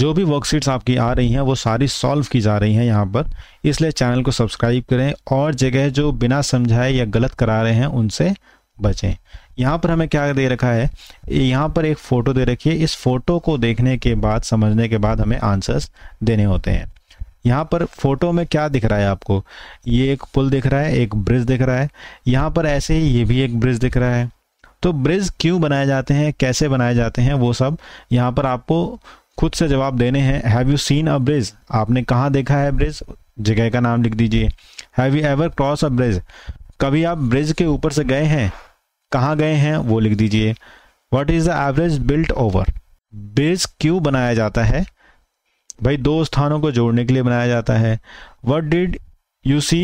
जो भी वर्कशीट्स आपकी आ रही हैं वो सारी सॉल्व की जा रही हैं यहाँ पर इसलिए चैनल को सब्सक्राइब करें और जगह जो बिना समझाए या गलत करा रहे हैं उनसे बचें यहाँ पर हमें क्या दे रखा है यहाँ पर एक फ़ोटो दे रखी है इस फोटो को देखने के बाद समझने के बाद हमें आंसर्स देने होते हैं यहाँ पर फोटो में क्या दिख रहा है आपको ये एक पुल दिख रहा है एक ब्रिज दिख रहा है यहाँ पर ऐसे ही ये भी एक ब्रिज दिख रहा है तो ब्रिज क्यों बनाए जाते हैं कैसे बनाए जाते हैं वो सब यहाँ पर आपको खुद से जवाब देने हैं have you seen a bridge आपने कहाँ देखा है ब्रिज जगह का नाम लिख दीजिए have you ever cross a bridge कभी आप ब्रिज के ऊपर से गए हैं कहाँ गए हैं वो लिख दीजिए what is the average built over bridge क्यों बनाया जाता है भाई दो स्थानों को जोड़ने के लिए बनाया जाता है what did you see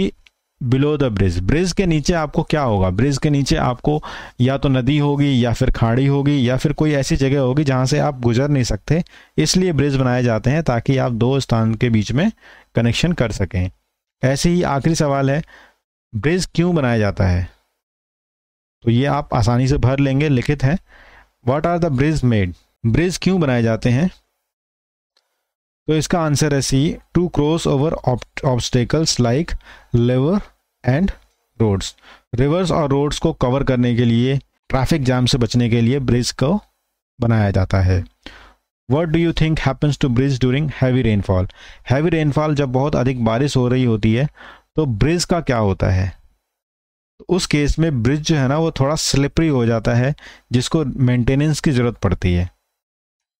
below the bridge bridge के नीचे आपको क्या होगा ब्रिज के नीचे आपको या तो नदी होगी या फिर खाड़ी होगी या फिर कोई ऐसी जगह होगी जहां से आप गुजर नहीं सकते इसलिए ब्रिज बनाए जाते हैं ताकि आप दो स्थान के बीच में कनेक्शन कर सकें ऐसे ही आखिरी सवाल है ब्रिज क्यों बनाया जाता है तो ये आप आसानी से भर लेंगे लिखित है what are the bridge made bridge क्यों बनाए जाते हैं तो इसका आंसर है C to cross over obstacles like lever and roads rivers और रोड्स को कवर करने के लिए ट्रैफिक जाम से बचने के लिए ब्रिज को बनाया जाता है what do you think happens to bridge during heavy rainfall heavy rainfall जब बहुत अधिक बारिश हो रही होती है तो ब्रिज का क्या होता है उस केस में ब्रिज जो है ना वो थोड़ा स्लिपरी हो जाता है जिसको मेंटेनेंस की ज़रूरत पड़ती है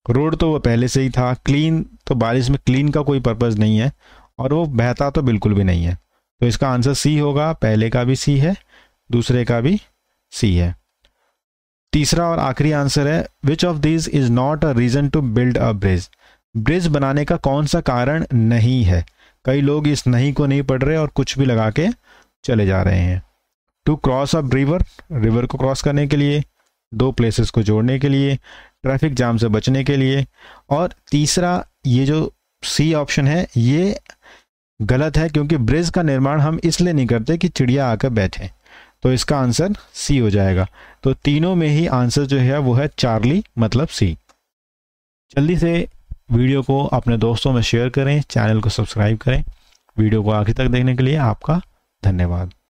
रोड तो वो पहले से ही था क्लीन तो बारिश में क्लीन का कोई पर्पज़ नहीं है और वो बहता तो बिल्कुल भी नहीं है तो इसका आंसर सी होगा पहले का भी सी है दूसरे का भी सी है तीसरा और आखिरी आंसर है which of this is not a reason to build a bridge bridge बनाने का कौन सा कारण नहीं है कई लोग इस नहीं को नहीं पढ़ रहे और कुछ भी लगा के चले जा रहे हैं to cross a river river को क्रॉस करने के लिए दो प्लेसेस को जोड़ने के लिए ट्रैफिक जाम से बचने के लिए और तीसरा ये जो सी ऑप्शन है ये गलत है क्योंकि ब्रिज का निर्माण हम इसलिए नहीं करते कि चिड़िया आकर बैठे तो इसका आंसर सी हो जाएगा तो तीनों में ही आंसर जो है वो है चार्ली मतलब सी जल्दी से वीडियो को अपने दोस्तों में शेयर करें चैनल को सब्सक्राइब करें वीडियो को आखिर तक देखने के लिए आपका धन्यवाद